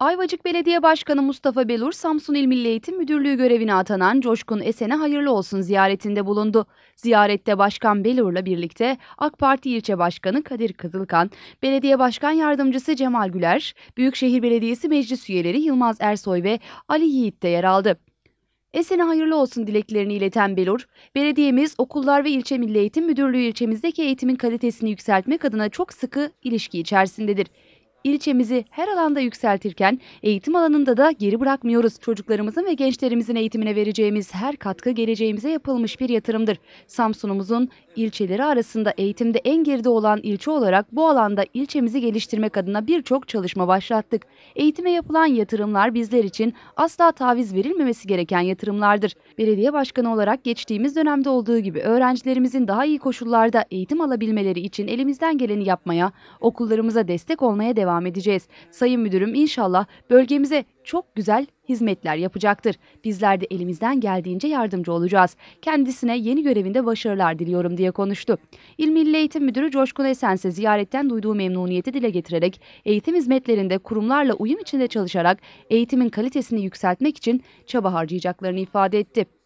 Ayvacık Belediye Başkanı Mustafa Belur, Samsun İl Milli Eğitim Müdürlüğü görevine atanan Coşkun Esen'e hayırlı olsun ziyaretinde bulundu. Ziyarette Başkan Belur'la birlikte AK Parti İlçe başkanı Kadir Kızılkan, Belediye Başkan Yardımcısı Cemal Güler, Büyükşehir Belediyesi Meclis üyeleri Yılmaz Ersoy ve Ali Yiğit de yer aldı. Esen'e hayırlı olsun dileklerini ileten Belur, belediyemiz okullar ve ilçe milli eğitim müdürlüğü ilçemizdeki eğitimin kalitesini yükseltmek adına çok sıkı ilişki içerisindedir. İlçemizi her alanda yükseltirken eğitim alanında da geri bırakmıyoruz. Çocuklarımızın ve gençlerimizin eğitimine vereceğimiz her katkı geleceğimize yapılmış bir yatırımdır. Samsun'umuzun ilçeleri arasında eğitimde en geride olan ilçe olarak bu alanda ilçemizi geliştirmek adına birçok çalışma başlattık. Eğitime yapılan yatırımlar bizler için asla taviz verilmemesi gereken yatırımlardır. Belediye başkanı olarak geçtiğimiz dönemde olduğu gibi öğrencilerimizin daha iyi koşullarda eğitim alabilmeleri için elimizden geleni yapmaya, okullarımıza destek olmaya devam devam edeceğiz. Sayın Müdürüm inşallah bölgemize çok güzel hizmetler yapacaktır. Bizler de elimizden geldiğince yardımcı olacağız. Kendisine yeni görevinde başarılar diliyorum diye konuştu. İl Milli Eğitim Müdürü Coşkun Esense ziyaretten duyduğu memnuniyeti dile getirerek eğitim hizmetlerinde kurumlarla uyum içinde çalışarak eğitimin kalitesini yükseltmek için çaba harcayacaklarını ifade etti.